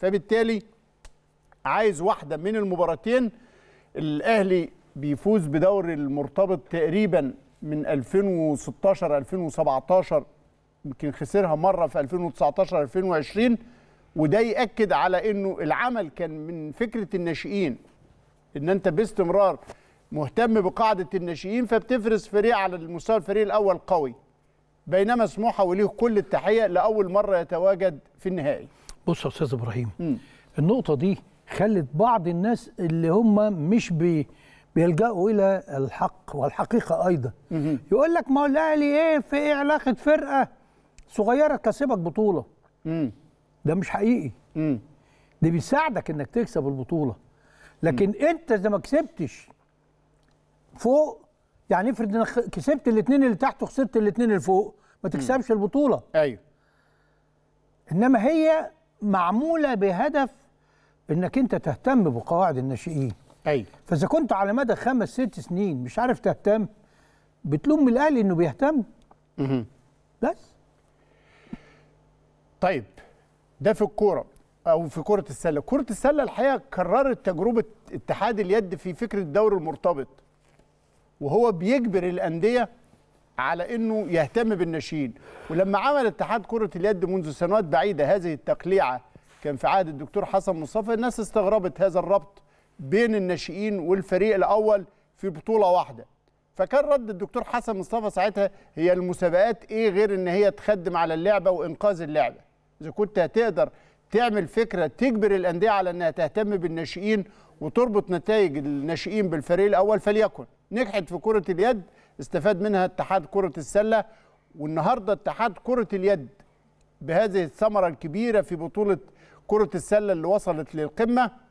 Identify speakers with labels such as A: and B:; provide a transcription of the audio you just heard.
A: فبالتالي عايز واحده من المباراتين الاهلي بيفوز بدوري المرتبط تقريبا من 2016 2017 يمكن خسرها مره في 2019 2020 وده ياكد على انه العمل كان من فكره الناشئين ان انت باستمرار مهتم بقاعده الناشئين فبتفرز فريق على المستوى الفريق الاول قوي بينما سموحه وليه كل التحيه لاول مره يتواجد في النهائي
B: بص يا استاذ ابراهيم م. النقطه دي خلت بعض الناس اللي هم مش بي بيلجأوا إلى الحق والحقيقة أيضا مم. يقول لك ما هو الأهلي إيه في إيه علاقة فرقة صغيرة تكسبك بطولة مم. ده مش حقيقي مم. ده بيساعدك إنك تكسب البطولة لكن أنت إذا ما كسبتش فوق يعني افرض انك كسبت الاثنين اللي تحت وخسرت الاثنين اللي فوق ما تكسبش البطولة أيوه إنما هي معموله بهدف انك انت تهتم بقواعد الناشئين ايوه فاذا كنت على مدى خمس ست سنين مش عارف تهتم بتلوم الاهلي انه بيهتم مه.
A: بس طيب ده في الكوره او في كره السله كره السله الحقيقه كررت تجربه اتحاد اليد في فكره الدور المرتبط وهو بيجبر الانديه على انه يهتم بالناشئين ولما عمل اتحاد كره اليد منذ سنوات بعيده هذه التقليعه كان في عهد الدكتور حسن مصطفى الناس استغربت هذا الربط بين الناشئين والفريق الاول في بطوله واحده فكان رد الدكتور حسن مصطفى ساعتها هي المسابقات ايه غير ان هي تخدم على اللعبه وانقاذ اللعبه اذا كنت هتقدر تعمل فكره تجبر الانديه على انها تهتم بالناشئين وتربط نتائج الناشئين بالفريق الاول فليكن نجحت في كره اليد استفاد منها اتحاد كرة السلة والنهاردة اتحاد كرة اليد بهذه الثمرة الكبيرة في بطولة كرة السلة اللي وصلت للقمة